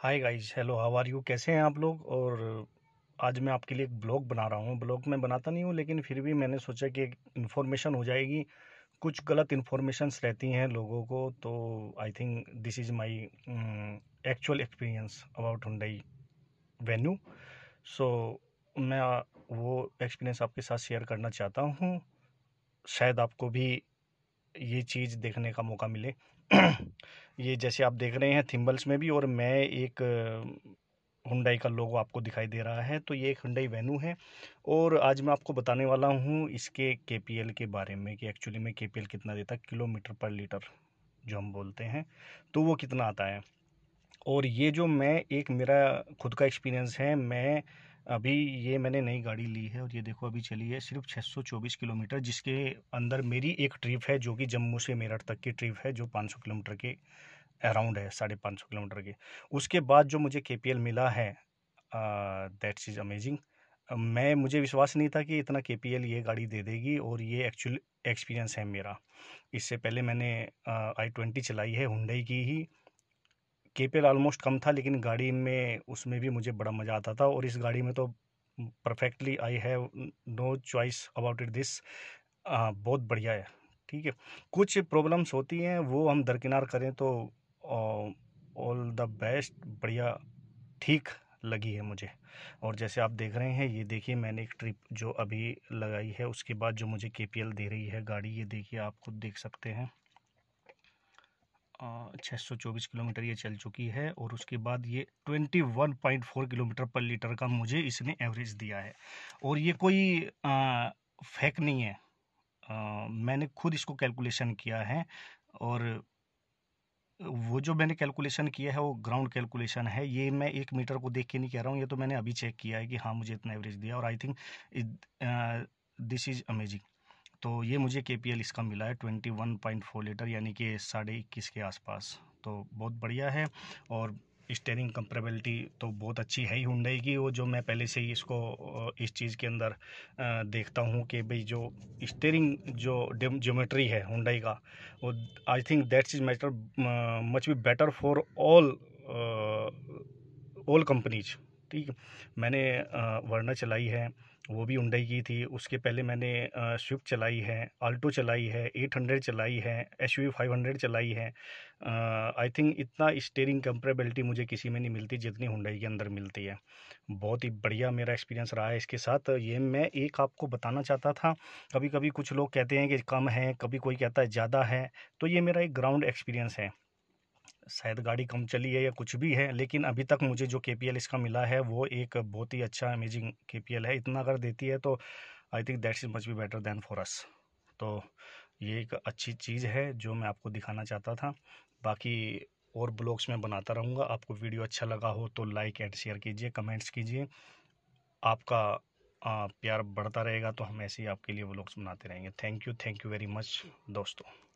hi guys hello how are you कैसे हैं आप लोग और आज मैं आपके लिए एक ब्लॉग बना रहा हूँ ब्लॉग मैं बनाता नहीं हूँ लेकिन फिर भी मैंने सोचा कि इन्फॉर्मेशन हो जाएगी कुछ गलत इन्फॉर्मेशंस रहती हैं लोगों को तो I think this is my actual experience about Hyundai Venue सो मैं वो एक्सपीरियंस आपके साथ शेयर करना चाहता हूँ शायद आपको भी ये चीज़ देखने का मौका मिले ये जैसे आप देख रहे हैं थिम्बल्स में भी और मैं एक हुंडई का लोगो आपको दिखाई दे रहा है तो ये एक हुंडई वेन्यू है और आज मैं आपको बताने वाला हूँ इसके के के बारे में कि एक्चुअली में के कितना देता है किलोमीटर पर लीटर जो हम बोलते हैं तो वो कितना आता है और ये जो मैं एक मेरा खुद का एक्सपीरियंस है मैं अभी ये मैंने नई गाड़ी ली है और ये देखो अभी चली है सिर्फ 624 किलोमीटर जिसके अंदर मेरी एक ट्रिप है जो कि जम्मू से मेरठ तक की ट्रिप है जो 500 किलोमीटर के अराउंड है साढ़े पाँच सौ किलोमीटर के उसके बाद जो मुझे के मिला है दैट्स इज़ अमेजिंग मैं मुझे विश्वास नहीं था कि इतना के ये गाड़ी दे देगी और ये एक्चुअल एक्सपीरियंस है मेरा इससे पहले मैंने आई ट्वेंटी चलाई है हुंडई की ही के ऑलमोस्ट कम था लेकिन गाड़ी में उसमें भी मुझे बड़ा मज़ा आता था और इस गाड़ी में तो perfectly I have no choice about it this बहुत बढ़िया है ठीक है कुछ प्रॉब्लम्स होती हैं वो हम दरकिनार करें तो ऑल द बेस्ट बढ़िया ठीक लगी है मुझे और जैसे आप देख रहे हैं ये देखिए मैंने एक ट्रिप जो अभी लगाई है उसके बाद जो मुझे के दे रही है गाड़ी ये देखिए आप खुद देख सकते हैं छः सौ चौबीस किलोमीटर ये चल चुकी है और उसके बाद ये twenty one point four kilometre per litre का मुझे इसने एवरेज दिया है और ये कोई फेक नहीं है आ, मैंने खुद इसको कैलकुलेशन किया है और वो जो मैंने कैलकुलेशन किया है वो ग्राउंड कैलकुलेशन है ये मैं एक मीटर को देख के नहीं कह रहा हूँ ये तो मैंने अभी चेक किया है कि हाँ मुझे इतना एवरेज दिया और I think this is amazing तो ये मुझे के इसका मिला है twenty one point four litre यानी कि साढ़े इक्कीस के आसपास तो बहुत बढ़िया है और स्टेयरिंग कंपेरेबिलिटी तो बहुत अच्छी है ही हुंडई की वो जो मैं पहले से ही इसको इस चीज़ के अंदर देखता हूँ कि भाई जो स्टेयरिंग जो ज्योमेट्री है हुंडई का वो I think that's is matter much be better for all all companies ठीक मैंने वर्ना चलाई है वो भी उंडई की थी उसके पहले मैंने स्विफ्ट चलाई है आल्टो चलाई है 800 चलाई है एस यू चलाई है आई थिंक इतना स्टेयरिंग कंपरेबिलिटी मुझे किसी में नहीं मिलती जितनी हुंडई के अंदर मिलती है बहुत ही बढ़िया मेरा एक्सपीरियंस रहा है इसके साथ ये मैं एक आपको बताना चाहता था कभी कभी कुछ लोग कहते हैं कि कम है कभी कोई कहता है ज़्यादा है तो ये मेरा एक ग्राउंड एक्सपीरियंस है शायद गाड़ी कम चली है या कुछ भी है लेकिन अभी तक मुझे जो के इसका मिला है वो एक बहुत ही अच्छा अमेजिंग के है इतना अगर देती है तो I think that's is much be better than for us तो ये एक अच्छी चीज़ है जो मैं आपको दिखाना चाहता था बाकी और ब्लॉग्स में बनाता रहूँगा आपको वीडियो अच्छा लगा हो तो लाइक एंड शेयर कीजिए कमेंट्स कीजिए आपका आ, प्यार बढ़ता रहेगा तो हम ऐसे ही आपके लिए ब्लॉग्स बनाते रहेंगे thank you thank you very much दोस्तों